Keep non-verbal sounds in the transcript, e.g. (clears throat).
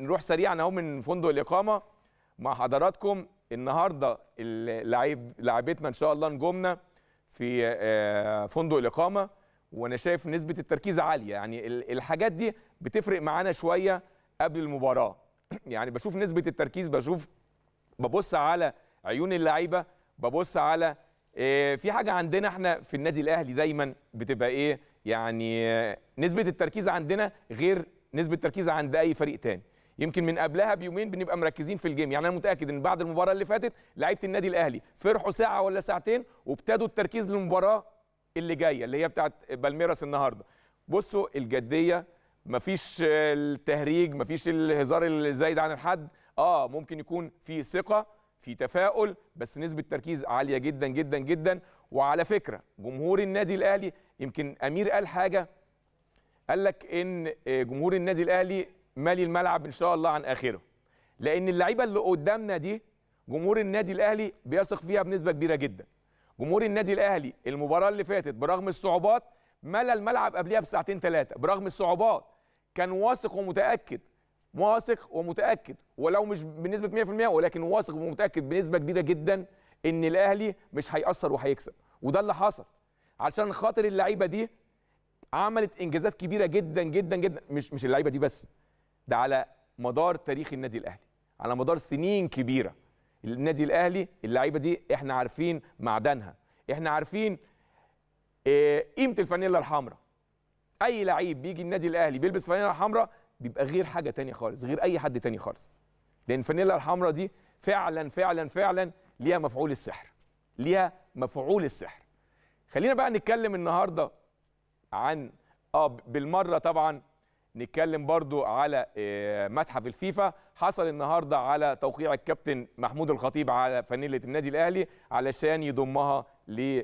نروح سريعا اهو من فندق الاقامه مع حضراتكم النهارده اللاعب لاعبتنا ان شاء الله نجومنا في آه، فندق الاقامه وانا شايف نسبه التركيز عاليه يعني الحاجات دي بتفرق معانا شويه قبل المباراه (clears throat) يعني بشوف نسبه التركيز بشوف ببص على عيون اللعيبه ببص على آه، في حاجه عندنا احنا في النادي الاهلي دايما بتبقى ايه يعني آه، نسبه التركيز عندنا غير نسبه التركيز عند اي فريق تاني يمكن من قبلها بيومين بنبقى مركزين في الجيم يعني انا متاكد ان بعد المباراه اللي فاتت لعيبه النادي الاهلي فرحوا ساعه ولا ساعتين وابتدوا التركيز للمباراه اللي جايه اللي هي بتاعه بالميراس النهارده بصوا الجديه مفيش التهريج مفيش الهزار الزايد عن الحد اه ممكن يكون في ثقه في تفاؤل بس نسبه تركيز عاليه جدا جدا جدا وعلى فكره جمهور النادي الاهلي يمكن امير قال حاجه قال لك ان آه، جمهور النادي الاهلي مالي الملعب ان شاء الله عن اخره لان اللعيبه اللي قدامنا دي جمهور النادي الاهلي بيثق فيها بنسبه كبيره جدا جمهور النادي الاهلي المباراه اللي فاتت برغم الصعوبات ملى الملعب قبلها بساعتين ثلاثه برغم الصعوبات كان واثق ومتاكد واثق ومتاكد ولو مش بنسبه 100% ولكن واثق ومتاكد بنسبه كبيره جدا ان الاهلي مش هيأثر وهيكسب وده اللي حصل علشان خاطر اللعيبه دي عملت انجازات كبيره جدا جدا جدا مش مش اللعيبه دي بس ده على مدار تاريخ النادي الاهلي على مدار سنين كبيره النادي الاهلي اللعيبه دي احنا عارفين معدنها احنا عارفين آه، قيمه الفانيلا الحمراء اي لعيب بيجي النادي الاهلي بيلبس فانيلا حمراء بيبقى غير حاجه تانية خالص غير اي حد تاني خالص لان الفانيلا الحمراء دي فعلا فعلا فعلا ليها مفعول السحر ليها مفعول السحر خلينا بقى نتكلم النهارده عن اه بالمره طبعا نتكلم برضو على آه، متحف الفيفا حصل النهارده على توقيع الكابتن محمود الخطيب على فانيله النادي الاهلي علشان يضمها ل